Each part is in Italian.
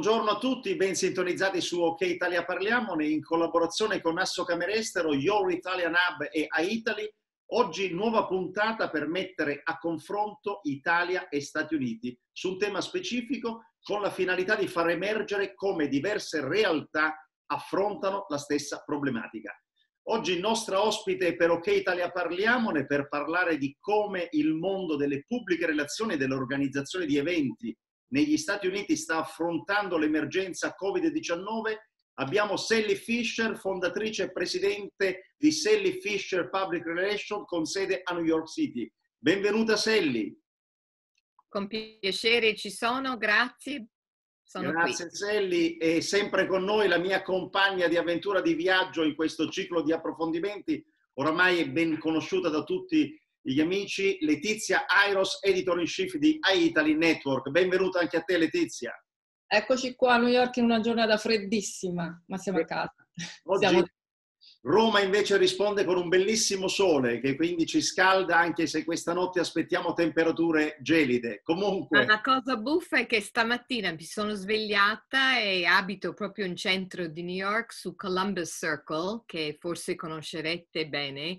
Buongiorno a tutti, ben sintonizzati su OK Italia Parliamone in collaborazione con Asso Camerestero, Your Italian Hub e Aitaly. Oggi nuova puntata per mettere a confronto Italia e Stati Uniti su un tema specifico con la finalità di far emergere come diverse realtà affrontano la stessa problematica. Oggi nostra ospite per OK Italia Parliamone per parlare di come il mondo delle pubbliche relazioni e dell'organizzazione di eventi negli Stati Uniti sta affrontando l'emergenza Covid-19. Abbiamo Sally Fisher, fondatrice e presidente di Sally Fisher Public Relations con sede a New York City. Benvenuta Sally. Con piacere ci sono, grazie. Sono grazie qui. Selli e sempre con noi la mia compagna di avventura di viaggio in questo ciclo di approfondimenti, oramai è ben conosciuta da tutti gli amici Letizia Airos, editor in chief di iItaly Network. Benvenuta anche a te Letizia. Eccoci qua a New York in una giornata freddissima, ma siamo a casa. Oggi siamo... Roma invece risponde con un bellissimo sole che quindi ci scalda anche se questa notte aspettiamo temperature gelide. Comunque... La cosa buffa è che stamattina mi sono svegliata e abito proprio in centro di New York su Columbus Circle, che forse conoscerete bene,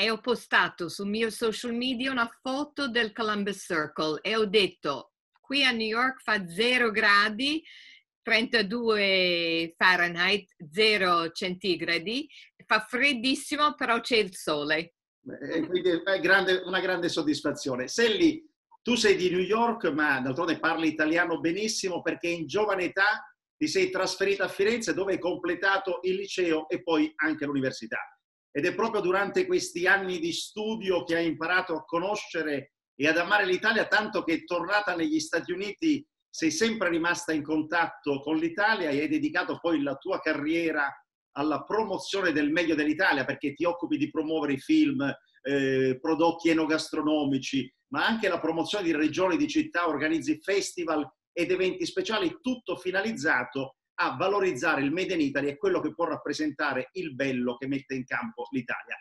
e ho postato sul mio social media una foto del Columbus Circle e ho detto qui a New York fa 0 gradi, 32 Fahrenheit, 0 centigradi, fa freddissimo però c'è il sole. E quindi è grande, una grande soddisfazione. Selli, tu sei di New York ma d'altronde parli italiano benissimo perché in giovane età ti sei trasferita a Firenze dove hai completato il liceo e poi anche l'università ed è proprio durante questi anni di studio che ha imparato a conoscere e ad amare l'Italia, tanto che è tornata negli Stati Uniti, sei sempre rimasta in contatto con l'Italia e hai dedicato poi la tua carriera alla promozione del meglio dell'Italia, perché ti occupi di promuovere i film, eh, prodotti enogastronomici, ma anche la promozione di regioni, di città, organizzi festival ed eventi speciali, tutto finalizzato a valorizzare il Made in Italy e quello che può rappresentare il bello che mette in campo l'Italia.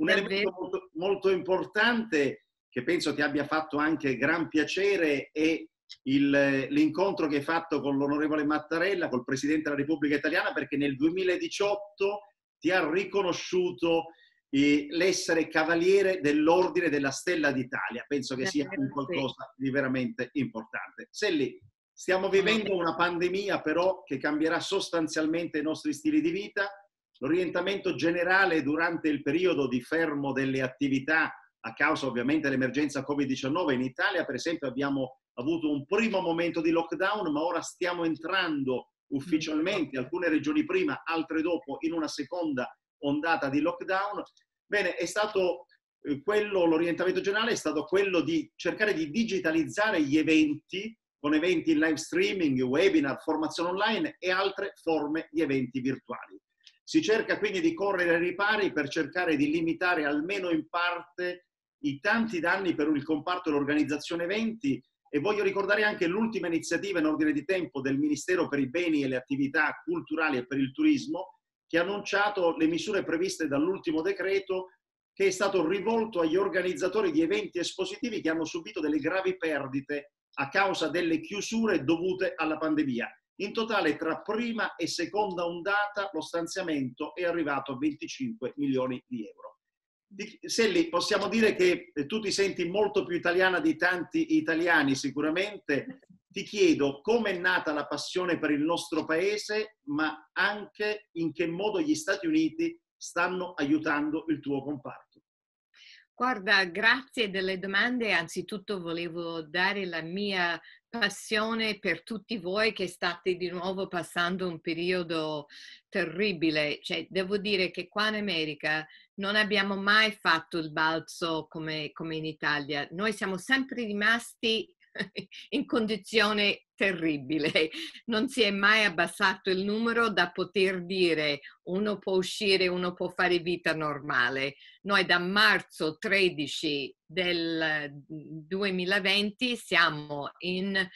Un elemento molto, molto importante che penso ti abbia fatto anche gran piacere è il, l'incontro che hai fatto con l'onorevole Mattarella, col Presidente della Repubblica Italiana, perché nel 2018 ti ha riconosciuto eh, l'essere cavaliere dell'Ordine della Stella d'Italia. Penso che sia un qualcosa di veramente importante. Selli, Stiamo vivendo una pandemia però che cambierà sostanzialmente i nostri stili di vita. L'orientamento generale durante il periodo di fermo delle attività a causa ovviamente dell'emergenza Covid-19 in Italia, per esempio, abbiamo avuto un primo momento di lockdown, ma ora stiamo entrando ufficialmente, mm. alcune regioni prima, altre dopo, in una seconda ondata di lockdown. Bene, è stato eh, quello, l'orientamento generale è stato quello di cercare di digitalizzare gli eventi con eventi in live streaming, webinar, formazione online e altre forme di eventi virtuali. Si cerca quindi di correre ai ripari per cercare di limitare almeno in parte i tanti danni per il comparto e l'organizzazione eventi e voglio ricordare anche l'ultima iniziativa in ordine di tempo del Ministero per i beni e le attività culturali e per il turismo che ha annunciato le misure previste dall'ultimo decreto che è stato rivolto agli organizzatori di eventi espositivi che hanno subito delle gravi perdite a causa delle chiusure dovute alla pandemia. In totale tra prima e seconda ondata lo stanziamento è arrivato a 25 milioni di euro. Selli, possiamo dire che eh, tu ti senti molto più italiana di tanti italiani sicuramente. Ti chiedo come è nata la passione per il nostro paese, ma anche in che modo gli Stati Uniti stanno aiutando il tuo comparto. Guarda, grazie delle domande. Anzitutto volevo dare la mia passione per tutti voi che state di nuovo passando un periodo terribile. Cioè, devo dire che qua in America non abbiamo mai fatto il balzo come, come in Italia. Noi siamo sempre rimasti in condizione terribile. Non si è mai abbassato il numero da poter dire uno può uscire, uno può fare vita normale. Noi da marzo 13 del 2020 mm, siamo in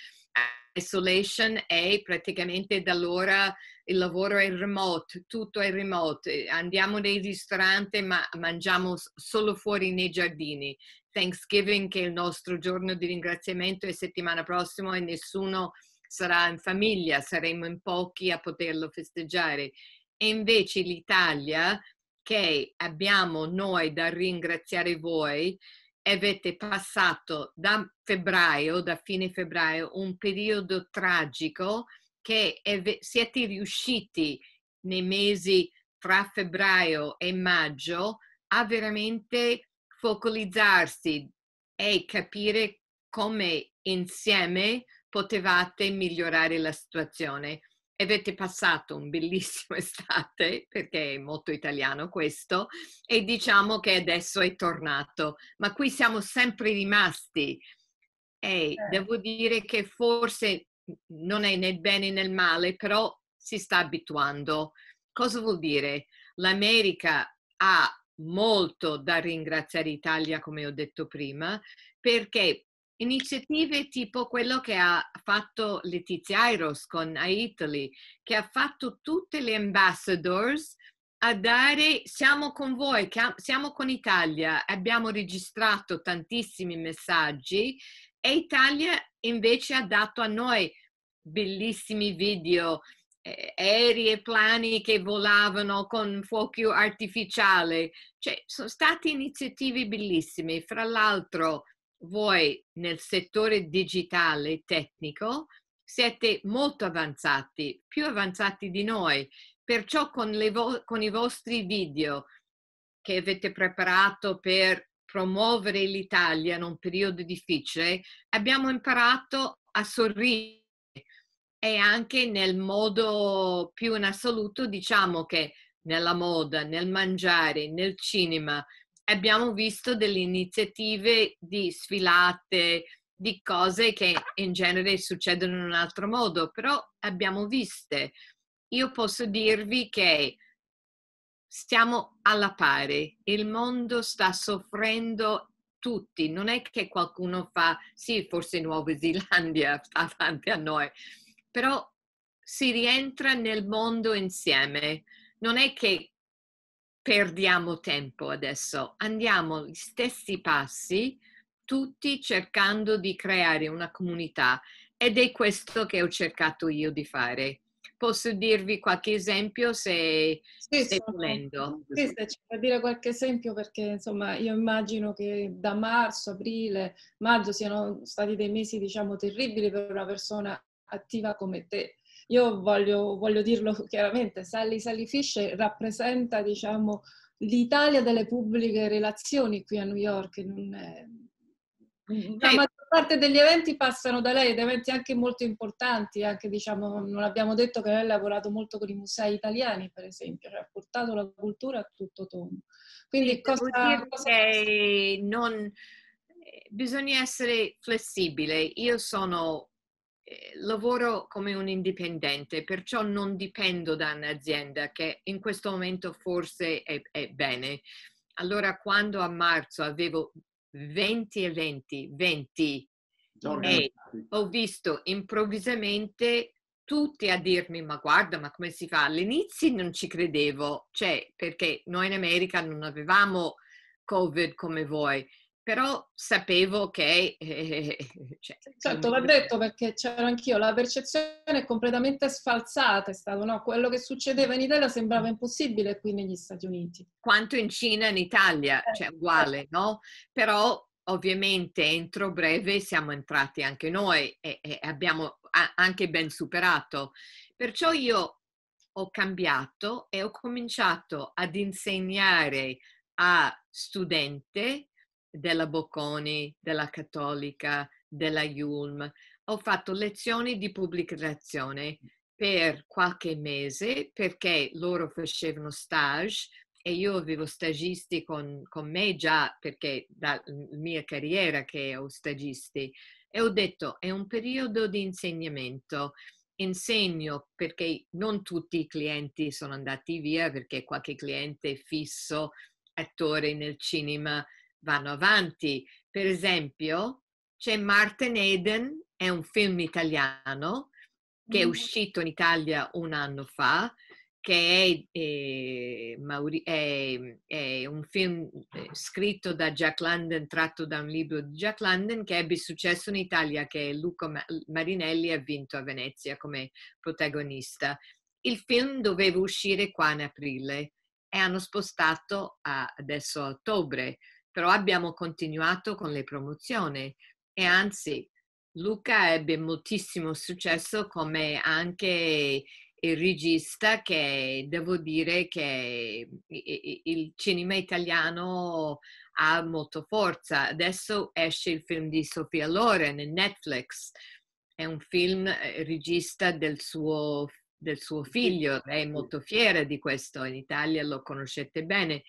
isolation e praticamente da allora il lavoro è remote, tutto è remote, andiamo nei ristoranti ma mangiamo solo fuori nei giardini Thanksgiving, che è il nostro giorno di ringraziamento, e settimana prossima e nessuno sarà in famiglia, saremo in pochi a poterlo festeggiare. E invece l'Italia, che abbiamo noi da ringraziare voi, avete passato da febbraio, da fine febbraio, un periodo tragico che siete riusciti nei mesi tra febbraio e maggio a veramente focalizzarsi e capire come insieme potevate migliorare la situazione. Avete passato un bellissimo estate, perché è molto italiano questo, e diciamo che adesso è tornato, ma qui siamo sempre rimasti. E certo. devo dire che forse non è nel bene né nel male, però si sta abituando. Cosa vuol dire? L'America ha molto da ringraziare Italia, come ho detto prima, perché iniziative tipo quello che ha fatto Letizia Airos con Italy, che ha fatto tutte le ambassadors a dare siamo con voi, siamo con Italia, abbiamo registrato tantissimi messaggi e Italia invece ha dato a noi bellissimi video, eh, aerei e plani che volavano con fuoco artificiale. Cioè, sono state iniziative bellissime. Fra l'altro, voi nel settore digitale tecnico siete molto avanzati, più avanzati di noi. Perciò con, vo- con i vostri video che avete preparato per promuovere l'Italia in un periodo difficile, abbiamo imparato a sorridere e anche nel modo più in assoluto diciamo che nella moda, nel mangiare, nel cinema abbiamo visto delle iniziative di sfilate, di cose che in genere succedono in un altro modo, però abbiamo viste. Io posso dirvi che stiamo alla pari, il mondo sta soffrendo tutti, non è che qualcuno fa, sì, forse Nuova Zelanda sta davanti a noi, però si rientra nel mondo insieme. Non è che perdiamo tempo adesso, andiamo gli stessi passi, tutti cercando di creare una comunità ed è questo che ho cercato io di fare. Posso dirvi qualche esempio se sì, stai volendo? Sì, se ci puoi dire qualche esempio perché insomma io immagino che da marzo, aprile, maggio siano stati dei mesi diciamo terribili per una persona attiva come te. Io voglio, voglio dirlo chiaramente, Sally Sally Fish rappresenta diciamo, l'Italia delle pubbliche relazioni qui a New York. È... Eh, mm-hmm. La maggior parte degli eventi passano da lei, ed eventi anche molto importanti, anche diciamo, non abbiamo detto che lei ha lavorato molto con i musei italiani, per esempio, cioè ha portato la cultura a tutto tondo. Quindi cosa, cosa... non... Eh, bisogna essere flessibile. Io sono eh, lavoro come un indipendente, perciò non dipendo da un'azienda che in questo momento forse è, è bene. Allora quando a marzo avevo 20 eventi, 20, e ho visto improvvisamente tutti a dirmi ma guarda ma come si fa? All'inizio non ci credevo, cioè perché noi in America non avevamo Covid come voi, però sapevo che... Eh, cioè, certo, va detto perché c'ero anch'io, la percezione è completamente sfalsata, è stato, no? quello che succedeva in Italia sembrava impossibile qui negli Stati Uniti. Quanto in Cina e in Italia, eh, cioè uguale, certo. no? Però ovviamente entro breve siamo entrati anche noi e, e abbiamo anche ben superato. Perciò io ho cambiato e ho cominciato ad insegnare a studente della Bocconi, della Cattolica, della Yulm. Ho fatto lezioni di pubblicazione per qualche mese perché loro facevano stage e io avevo stagisti con, con me già perché dalla mia carriera che ho stagisti e ho detto è un periodo di insegnamento insegno perché non tutti i clienti sono andati via perché qualche cliente fisso attore nel cinema vanno avanti. Per esempio, c'è Martin Eden, è un film italiano che è mm. uscito in Italia un anno fa, che è, è, eh, è, è, un film eh, scritto da Jack London, tratto da un libro di Jack London, che ebbe successo in Italia, che Luca Marinelli ha vinto a Venezia come protagonista. Il film doveva uscire qua in aprile e hanno spostato a, adesso a ottobre però abbiamo continuato con le promozioni e anzi Luca ebbe moltissimo successo come anche il regista che devo dire che il cinema italiano ha molta forza. Adesso esce il film di Sofia Loren in Netflix, è un film eh, regista del suo, del suo figlio, è molto fiera di questo, in Italia lo conoscete bene,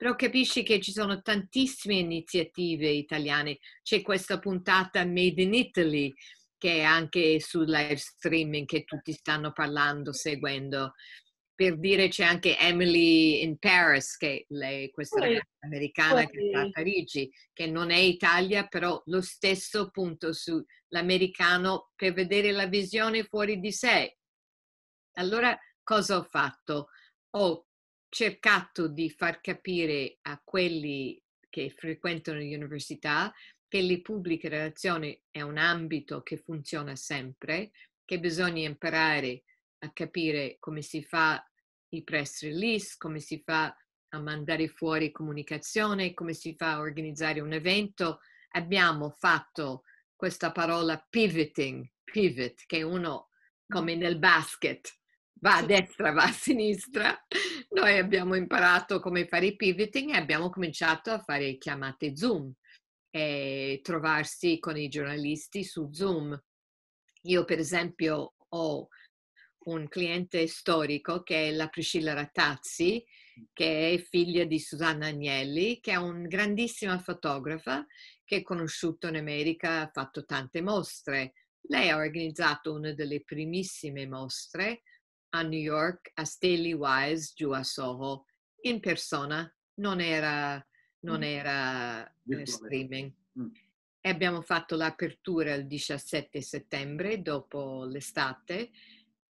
però capisci che ci sono tantissime iniziative italiane. C'è questa puntata Made in Italy che è anche sul live streaming che tutti stanno parlando, seguendo. Per dire c'è anche Emily in Paris, che lei, questa oh, ragazza americana oh, che sta a Parigi, che non è Italia, però lo stesso punto sull'americano per vedere la visione fuori di sé. Allora cosa ho fatto? Ho cercato di far capire a quelli che frequentano l'università che le pubbliche relazioni è un ambito che funziona sempre, che bisogna imparare a capire come si fa i press release, come si fa a mandare fuori comunicazione, come si fa a organizzare un evento. Abbiamo fatto questa parola pivoting, pivot, che uno come nel basket va a destra, va a sinistra. Noi abbiamo imparato come fare i pivoting e abbiamo cominciato a fare chiamate Zoom e trovarsi con i giornalisti su Zoom. Io per esempio ho un cliente storico che è la Priscilla Rattazzi, che è figlia di Susanna Agnelli, che è una grandissima fotografa che è conosciuta in America, ha fatto tante mostre. Lei ha organizzato una delle primissime mostre a New York, a Staley Wise, giù a Soho, in persona, non era, non mm. era eh, streaming. Mm. E abbiamo fatto l'apertura il 17 settembre, dopo l'estate,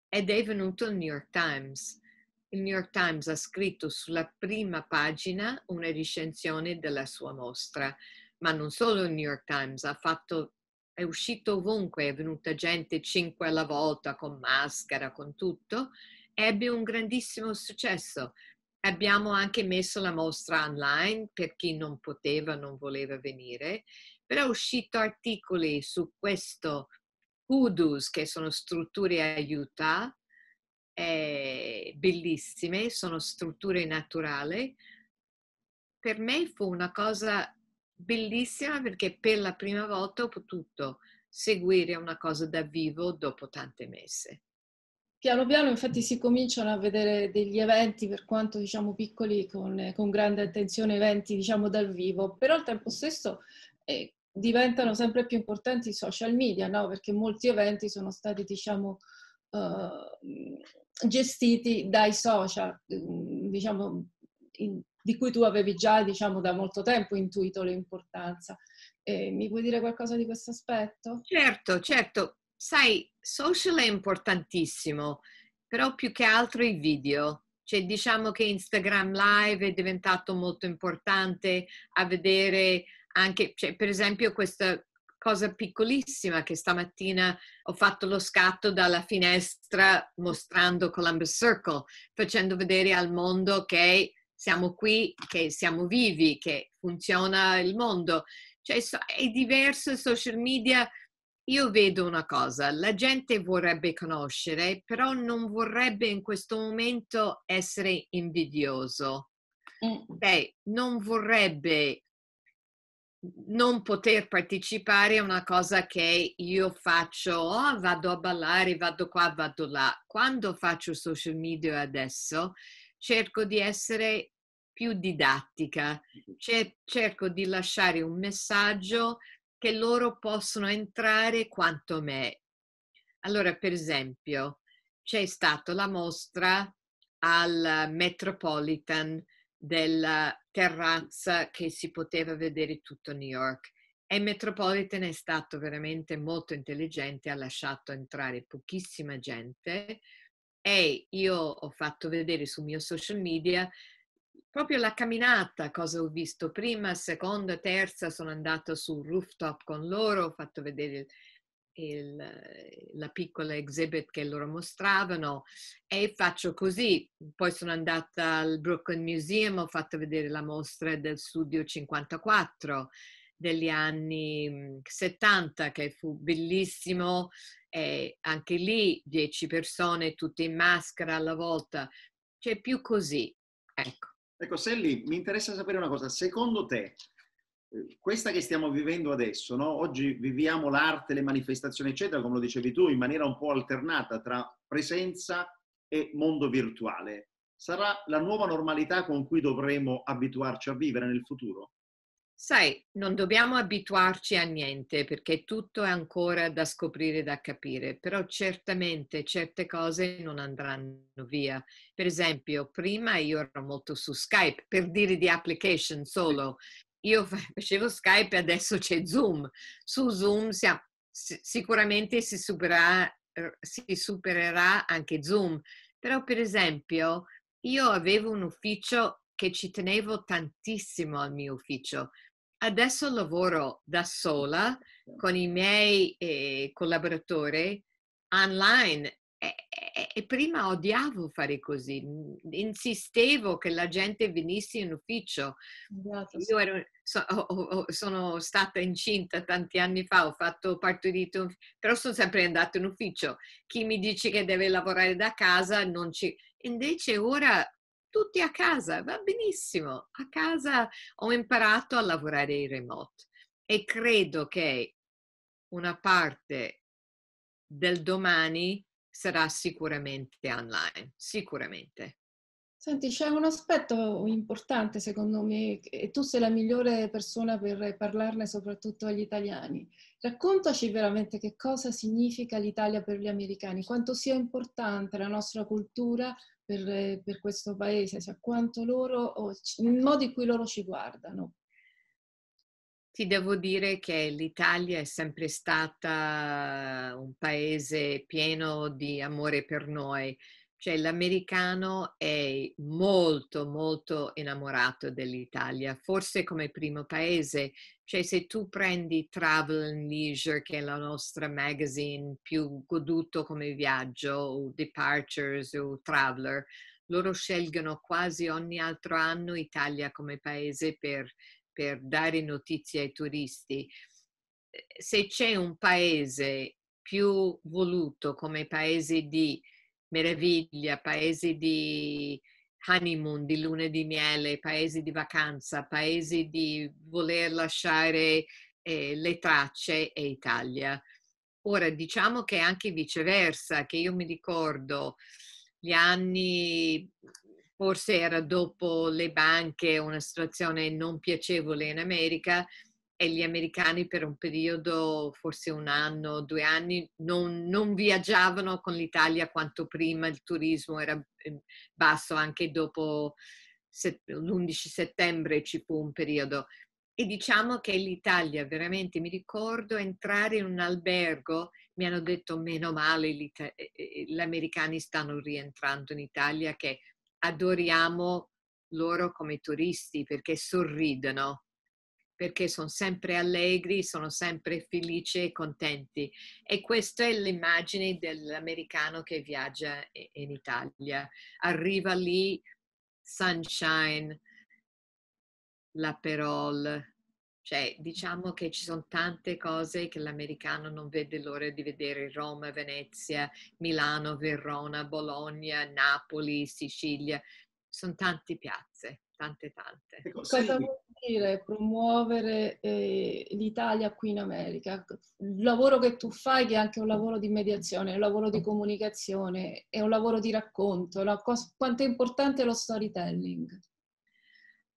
ed è venuto il New York Times. Il New York Times ha scritto sulla prima pagina una recensione della sua mostra, ma non solo il New York Times, ha fatto è uscito ovunque, è venuta gente cinque alla volta con maschera, con tutto, ebbe un grandissimo successo. Abbiamo anche messo la mostra online per chi non poteva, non voleva venire, però è uscito articoli su questo, hudus, che sono strutture aiuta, eh, bellissime, sono strutture naturali. Per me fu una cosa bellissima perché per la prima volta ho potuto seguire una cosa da vivo dopo tante messe. Piano piano infatti si cominciano a vedere degli eventi, per quanto diciamo piccoli, con, con grande attenzione, eventi diciamo dal vivo, però al tempo stesso eh, diventano sempre più importanti i social media, no? perché molti eventi sono stati diciamo uh, gestiti dai social, mm, diciamo in, di cui tu avevi già, diciamo, da molto tempo intuito l'importanza. Eh, mi puoi dire qualcosa di questo aspetto? Certo, certo. Sai, social è importantissimo, però più che altro i video. Cioè, diciamo che Instagram Live è diventato molto importante a vedere anche, cioè, per esempio, questa cosa piccolissima che stamattina ho fatto lo scatto dalla finestra mostrando Columbus Circle, facendo vedere al mondo che siamo qui, che siamo vivi, che funziona il mondo. Cioè è diverso il social media. Io vedo una cosa, la gente vorrebbe conoscere, però non vorrebbe in questo momento essere invidioso. Mm. Beh, cioè, non vorrebbe non poter partecipare a una cosa che io faccio, oh, vado a ballare, vado qua, vado là. Quando faccio social media adesso, cerco di essere più didattica, cerco di lasciare un messaggio che loro possono entrare quanto me. Allora, per esempio, c'è stata la mostra al Metropolitan della terrazza che si poteva vedere tutto New York e Metropolitan è stato veramente molto intelligente, ha lasciato entrare pochissima gente e io ho fatto vedere sul mio social media proprio la camminata, cosa ho visto prima, seconda, terza, sono andata sul rooftop con loro, ho fatto vedere il, il, la piccola exhibit che loro mostravano e faccio così. Poi sono andata al Brooklyn Museum, ho fatto vedere la mostra del Studio 54 degli anni 70 mhmm, che fu bellissimo eh, anche lì 10 persone tutte in maschera alla volta, c'è cioè più così. Ecco. Ecco, Selli, mi interessa sapere una cosa. Secondo te, eh, questa che stiamo vivendo adesso, no? oggi viviamo l'arte, le manifestazioni, eccetera, come lo dicevi tu, in maniera un po' alternata tra presenza e mondo virtuale. Sarà la nuova normalità con cui dovremo abituarci a vivere nel futuro? Sai, non dobbiamo abituarci a niente perché tutto è ancora da scoprire, da capire, però certamente certe cose non andranno via. Per esempio, prima io ero molto su Skype, per dire di application solo. Io facevo Skype e adesso c'è Zoom. Su Zoom siamo, sicuramente si supererà, eh, si supererà anche Zoom, però per esempio io avevo un ufficio che ci tenevo tantissimo al mio ufficio Adesso lavoro da sola con i miei eh, collaboratori online e, e, e, prima odiavo fare così, insistevo che la gente venisse in ufficio. Esatto, Io ero, so, sono stata incinta tanti anni fa, ho fatto partorito, però sono sempre andata in ufficio. Chi mi dice che deve lavorare da casa non ci... Invece ora tutti a casa, va benissimo. A casa ho imparato a lavorare in remote e credo che una parte del domani sarà sicuramente online, sicuramente. Senti, c'è un aspetto importante secondo me, e tu sei la migliore persona per parlarne soprattutto agli italiani. Raccontaci veramente che cosa significa l'Italia per gli americani, quanto sia importante la nostra cultura per, eh, per questo paese, cioè quanto loro, il modo in cui loro ci guardano. Ti devo dire che l'Italia è sempre stata un paese pieno di amore per noi. Cioè l'americano è molto, molto innamorato dell'Italia, forse come primo paese. Cioè se tu prendi Travel and Leisure, che è la nostra magazine più goduto come viaggio, o Departures o Traveler, loro scelgono quasi ogni altro anno Italia come paese per, per dare notizie ai turisti. Se c'è un paese più voluto come paese di meraviglia, paesi di honeymoon, di lune di miele, paesi di vacanza, paesi di voler lasciare eh, le tracce e Italia. Ora diciamo che anche viceversa, che io mi ricordo gli anni, forse era dopo le banche, una situazione non piacevole in America, e gli americani per un periodo, forse un anno, due anni, non, non, viaggiavano con l'Italia quanto prima, il turismo era ehm, basso anche dopo l'11 settembre ci fu un periodo. E diciamo che l'Italia, veramente, mi ricordo entrare in un albergo, mi hanno detto meno male, gli americani stanno rientrando in Italia, che adoriamo loro come turisti perché sorridono perché sono sempre allegri, sono sempre felici e contenti. E questa è l'immagine dell'americano che viaggia in Italia. Arriva lì, sunshine, la parole, cioè diciamo che ci sono tante cose che l'americano non vede l'ora di vedere Roma, Venezia, Milano, Verona, Bologna, Napoli, Sicilia, sono tante piazze, tante tante. Ecco, Cosa sì. vuol dire promuovere eh, l'Italia qui in America? Il lavoro che tu fai, che è anche un lavoro di mediazione, un lavoro di comunicazione, è un lavoro di racconto, no? Cos- quanto è importante lo storytelling?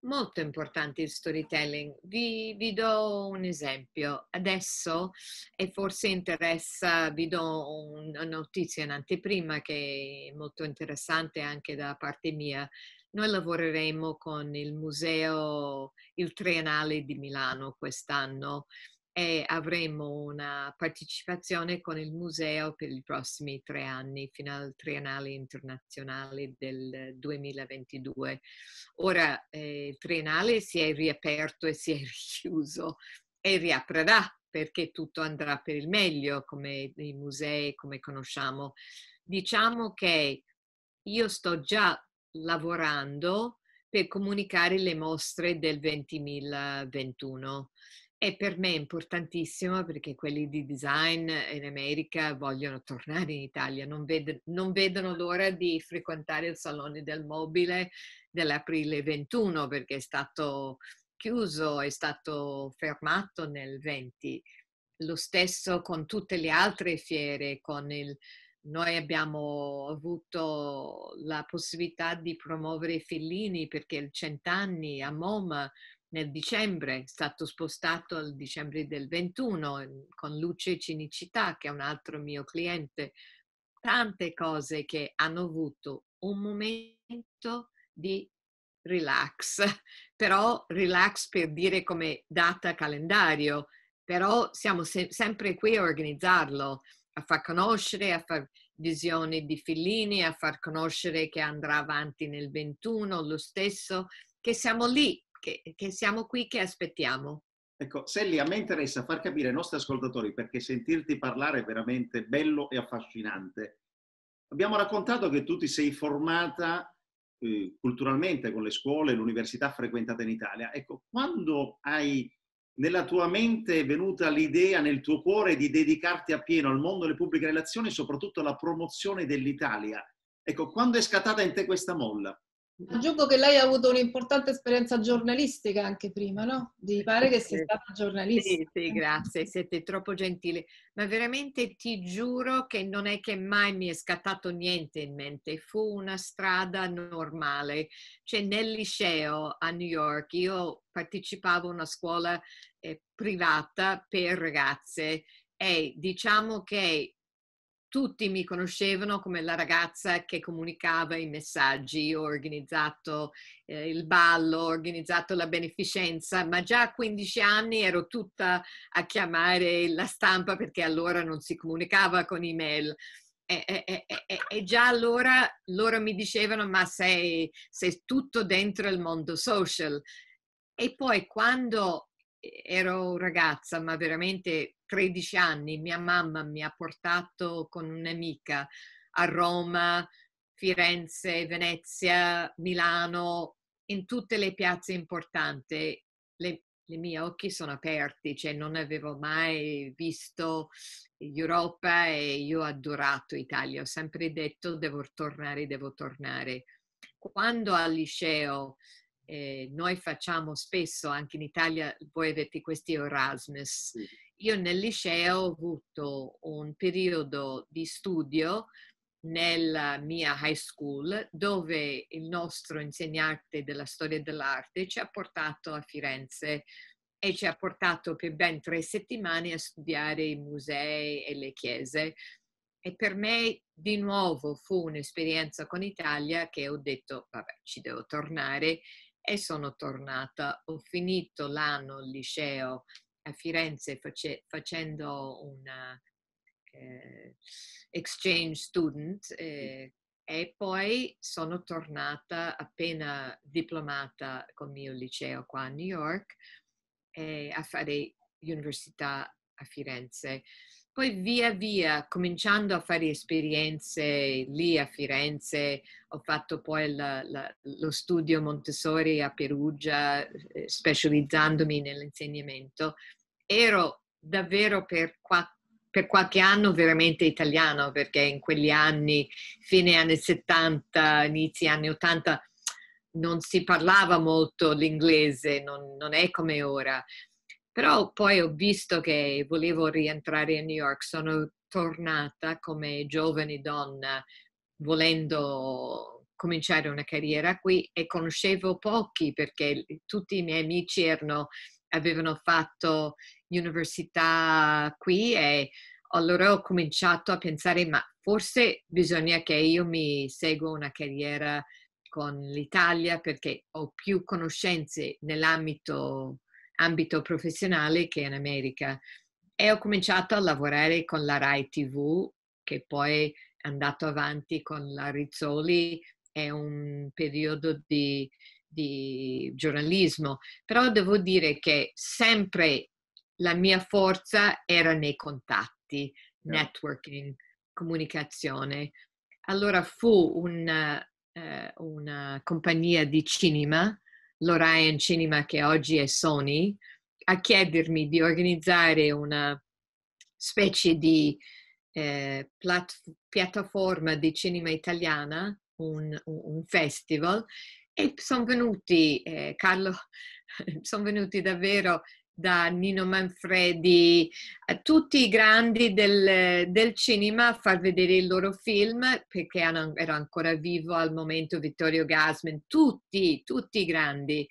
Molto importante il storytelling. Vi, vi, do un esempio. Adesso, e forse interessa, vi do una notizia in anteprima che è molto interessante anche da parte mia. Noi lavoreremo con il Museo, il Triennale di Milano quest'anno e avremo una partecipazione con il museo per i prossimi tre anni fino al Triennale internazionale del 2022. Ora eh, il Triennale si è riaperto e si è richiuso e riaprirà perché tutto andrà per il meglio come i musei, come conosciamo. Diciamo che io sto già lavorando per comunicare le mostre del 2021 e per me è importantissimo perché quelli di design in America vogliono tornare in Italia, non, ved- non vedono ah. l'ora di frequentare il Salone del Mobile dell'aprile 21 perché è stato chiuso, è stato fermato nel 20. Lo stesso con tutte le altre fiere, con il, noi abbiamo avuto la possibilità di promuovere Fellini perché il cent'anni a MoMA nel dicembre, è stato spostato al dicembre del 21 ehm, con Luce Cinicità, che è un altro mio cliente. Tante cose che hanno avuto un momento di relax, però relax per dire come data calendario, però siamo se- sempre qui a organizzarlo, a far conoscere, a far visioni di fillini, a far conoscere che andrà avanti nel 21 lo stesso, che siamo lì che, che siamo qui, che aspettiamo. Ecco, Selli, a me interessa far capire ai nostri ascoltatori perché sentirti parlare è veramente bello e affascinante. Abbiamo raccontato che tu ti sei formata eh, culturalmente con le scuole l'università frequentata in Italia. Ecco, quando hai nella tua mente è venuta l'idea nel tuo cuore di dedicarti appieno al mondo delle pubbliche relazioni e soprattutto alla promozione dell'Italia? Ecco, quando è scattata in te questa molla? Aggiungo che lei ha avuto un'importante esperienza giornalistica anche prima, no? Mi pare che sia stata giornalista. Sì, sì, grazie, siete troppo gentili. Ma veramente ti giuro che non è che mai mi è scattato niente in mente, fu una strada normale. Cioè nel liceo a New York io partecipavo a una scuola eh, privata per ragazze e diciamo che tutti mi conoscevano come la ragazza che comunicava i messaggi, ho organizzato eh, il ballo, ho organizzato la beneficenza, ma già a 15 anni ero tutta a chiamare la stampa perché allora non si comunicava con email. E, e, e, e già allora loro mi dicevano ma sei, sei tutto dentro il mondo social. E poi quando ero ragazza, ma veramente 13 anni, mia mamma mi ha portato con un'amica a Roma, Firenze, Venezia, Milano, in tutte le piazze importanti. Le, le mie occhi sono aperti, cioè non avevo mai visto l'Europa e io ho adorato l'Italia. ho sempre detto devo tornare, devo tornare. Quando al liceo eh, noi facciamo spesso anche in Italia, voi avete questi Erasmus. Io nel liceo ho avuto un periodo di studio nella mia high school dove il nostro insegnante della storia dell'arte ci ha portato a Firenze e ci ha portato per ben tre settimane a studiare i musei e le chiese. E per me di nuovo fu un'esperienza con Italia che ho detto, vabbè, ci devo tornare e sono tornata. Ho finito l'anno al liceo a Firenze face, facendo una eh, exchange student eh, e poi sono tornata appena diplomata con il mio liceo qua a New York eh, a fare università a Firenze. Poi via via, cominciando a fare esperienze lì a Firenze, ho fatto poi la, la, lo studio Montessori a Perugia, eh, specializzandomi nell'insegnamento. Ero davvero per quattro per qualche anno veramente italiano, perché in quegli anni, fine anni 70, inizi anni 80, non si parlava molto l'inglese, non, non è come ora. Però poi ho visto che volevo rientrare a New York, sono tornata come giovane donna volendo cominciare una carriera qui e conoscevo pochi perché tutti i miei amici erano, avevano fatto università qui e allora ho cominciato a pensare ma forse bisogna che io mi segua una carriera con l'Italia perché ho più conoscenze nell'ambito ambito professionale che in America. E ho cominciato a lavorare con la Rai TV, che poi è andato avanti con la Rizzoli, è un periodo di, di giornalismo. Però devo dire che sempre la mia forza era nei contatti, yeah. Certo. networking, comunicazione. Allora fu una, eh, una compagnia di cinema l'Orion Cinema, che oggi è Sony, a chiedermi di organizzare una specie di eh, plat- piattaforma di cinema italiana, un, un festival, e sono venuti, eh, Carlo, sono venuti davvero da Nino Manfredi a tutti i grandi del, del, cinema a far vedere il loro film perché ero ancora vivo al momento Vittorio Gasman, tutti, tutti i grandi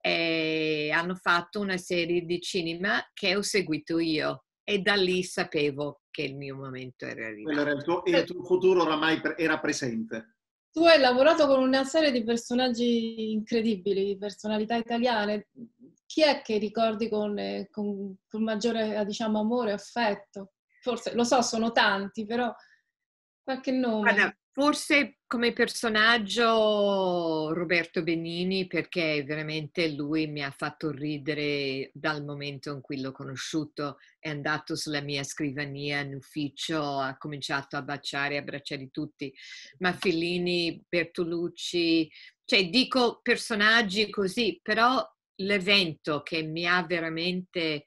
eh, hanno fatto una serie di cinema che ho seguito io e da lì sapevo che il mio momento era arrivato. Era il, tuo, il tuo futuro oramai era presente. Tu hai lavorato con una serie di personaggi incredibili, di personalità italiane, chi è che ricordi con, eh, con, con maggiore eh, diciamo, amore e affetto? Forse, lo so, sono tanti, però qualche nome. Guarda, forse come personaggio Roberto Benini, perché veramente lui mi ha fatto ridere dal momento in cui l'ho conosciuto, è andato sulla mia scrivania in ufficio, ha cominciato a baciare e abbracciare tutti, Maffellini, Bertolucci, cioè dico personaggi così, però l'evento che mi ha veramente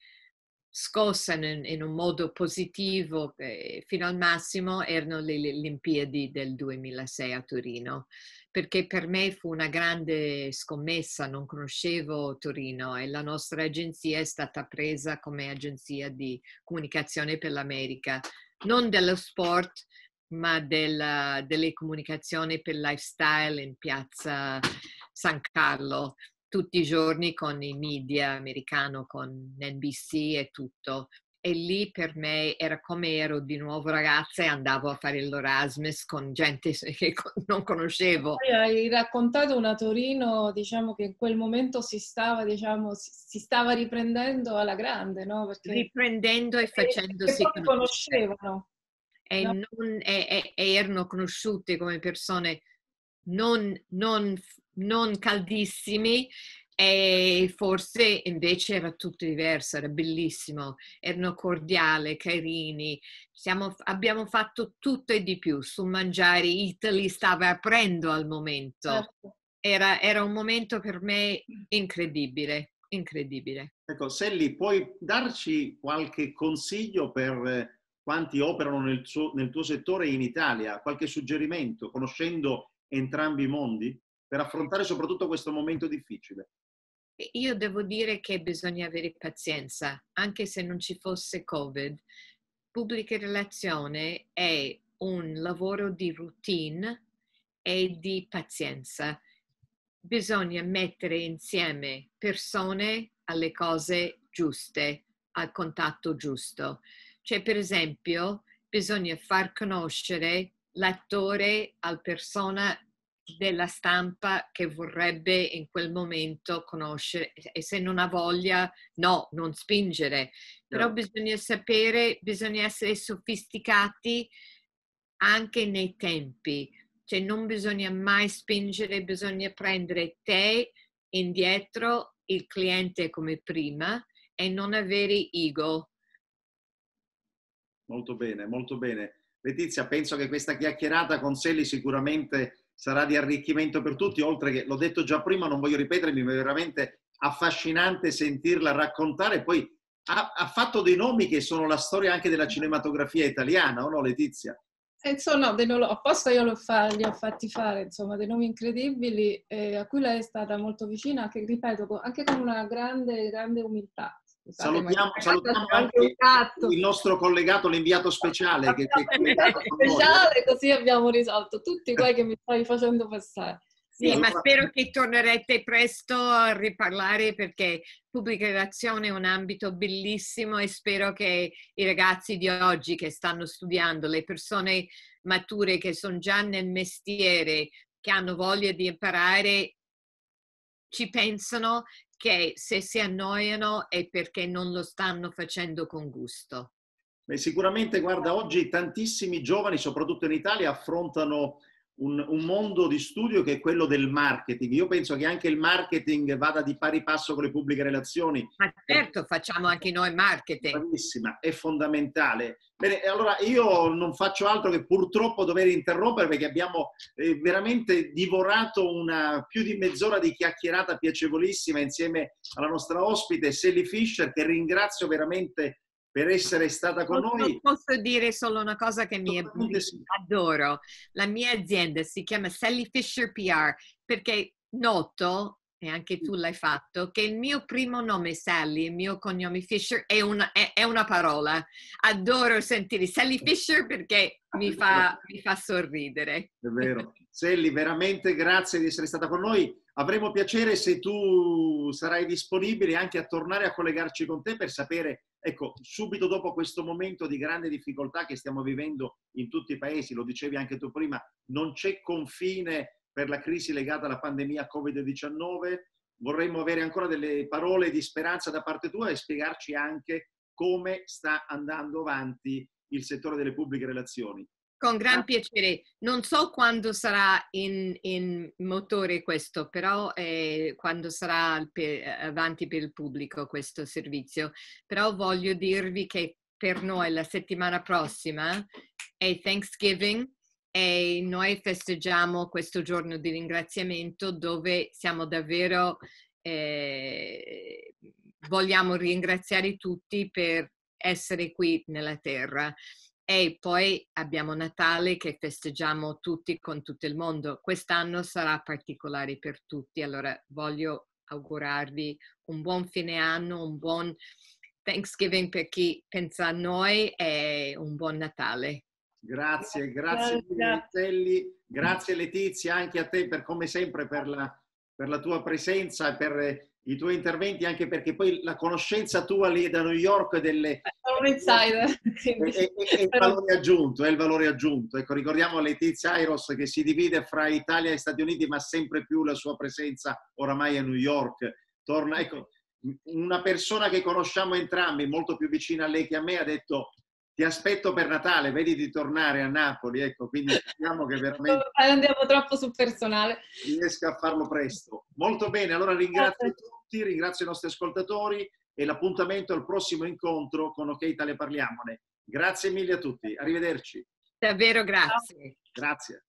scossa in, in un modo positivo eh, fino al massimo erano le, le Olimpiadi del 2006 a Torino, perché per me fu una grande scommessa, non conoscevo Torino e la nostra agenzia è stata presa come agenzia di comunicazione per l'America, non dello sport, ma della, delle comunicazioni per lifestyle in piazza San Carlo tutti i giorni con i media americano, con NBC e tutto. E lì per me era come ero di nuovo ragazza e andavo a fare l'Erasmus con gente che non conoscevo. hai raccontato una Torino, diciamo che in quel momento si stava, diciamo, si stava riprendendo alla grande, no? Perché riprendendo e facendosi che conoscevano. E, no. non, e, e erano conosciute come persone non, non non caldissimi e forse invece era tutto diverso, era bellissimo, erano cordiali, carini, Siamo, abbiamo fatto tutto e di più su Mangiare Italy, stava aprendo al momento, certo. era, era un momento per me incredibile, incredibile. Ecco, Selli, puoi darci qualche consiglio per eh, quanti operano nel, suo, nel tuo settore in Italia, qualche suggerimento, conoscendo entrambi i mondi? per affrontare soprattutto questo momento difficile? Io devo dire che bisogna avere pazienza, anche se non ci fosse Covid. Pubblica relazione è un lavoro di routine e di pazienza. Bisogna mettere insieme persone alle cose giuste, al contatto giusto. Cioè, per esempio, bisogna far conoscere l'attore alla persona della stampa che vorrebbe in quel momento conoscere e se non ha voglia, no, non spingere. Però no. bisogna sapere, bisogna essere sofisticati anche nei tempi, cioè non bisogna mai spingere, bisogna prendere te indietro, il cliente come prima e non avere ego. Molto bene, molto bene. Letizia, penso che questa chiacchierata con Seli sicuramente sarà di arricchimento per tutti, oltre che, l'ho detto già prima, non voglio ripetermi, ma è veramente affascinante sentirla raccontare. Poi ha, ha fatto dei nomi che sono la storia anche della cinematografia italiana, o no Letizia? Eh, insomma, no, apposta io fa, li ho fatti fare, insomma, dei nomi incredibili eh, a cui lei è stata molto vicina, che ripeto, anche con una grande, grande umiltà. Salutiamo, salutiamo anche il nostro collegato, l'inviato speciale. Che, che collegato speciale così abbiamo risolto tutti quelli che mi stavi facendo passare. Sì, ma spero che tornerete presto a riparlare perché pubblica relazione è un ambito bellissimo e spero che i ragazzi di oggi che stanno studiando, le persone mature che sono già nel mestiere, che hanno voglia di imparare, ci pensano che se si annoiano è perché non lo stanno facendo con gusto. Beh, sicuramente, guarda, oggi tantissimi giovani, soprattutto in Italia, affrontano un, un, mondo di studio che è quello del marketing. Io penso che anche il marketing vada di pari passo con le pubbliche relazioni. Ma certo, facciamo anche noi marketing. Bravissima, è fondamentale. Bene, allora io non faccio altro che purtroppo dover interrompere perché abbiamo eh, veramente divorato una più di mezz'ora di chiacchierata piacevolissima insieme alla nostra ospite Sally Fisher che ringrazio veramente per essere stata con posso, noi. Posso dire solo una cosa che mi sì. adoro. La mia azienda si chiama Sally Fisher PR perché noto e anche tu l'hai fatto, che il mio primo nome è Sally, il mio cognome Fisher è una, è, è una parola. Adoro sentire Sally Fisher perché ah, mi fa, mi fa, sorridere. È vero. Sally, veramente grazie di essere stata con noi. Avremo piacere se tu sarai disponibile anche a tornare a collegarci con te per sapere, ecco, subito dopo questo momento di grande difficoltà che stiamo vivendo in tutti i paesi, lo dicevi anche tu prima, non c'è confine per la crisi legata alla pandemia Covid-19. Vorremmo avere ancora delle parole di speranza da parte tua e spiegarci anche come sta andando avanti il settore delle pubbliche relazioni. Con gran piacere. Non so quando sarà in, in motore questo, però eh, quando sarà per, avanti per il pubblico questo servizio. Però voglio dirvi che per noi la settimana prossima è Thanksgiving e noi festeggiamo questo giorno di ringraziamento dove siamo davvero, eh, vogliamo ringraziare tutti per essere qui nella terra. E poi abbiamo Natale che festeggiamo tutti con tutto il mondo. Quest'anno sarà particolare per tutti, allora voglio augurarvi un buon fine anno, un buon Thanksgiving per chi pensa a noi e un buon Natale. Grazie, grazie Martelli, grazie Letizia anche a te per come sempre per la, per la tua presenza e per eh, i tuoi interventi, anche perché poi la conoscenza tua lì da New York delle... Eh, sono un insider. È, eh, è, è, il valore aggiunto, è il valore aggiunto. Ecco, ricordiamo Letizia Iros che si divide fra Italia e Stati Uniti, ma sempre più la sua presenza oramai a New York. Torna, ecco, una persona che conosciamo entrambi, molto più vicina a lei che a me, ha detto ti aspetto per Natale, vedi di tornare a Napoli, ecco, quindi speriamo che veramente... Andiamo troppo sul personale. Riesca a farlo presto. Molto bene, allora ringrazio Grazie. tutti, ringrazio i nostri ascoltatori e l'appuntamento al prossimo incontro con Ok Italia Parliamone. Grazie mille a tutti, arrivederci. Davvero grazie. Grazie.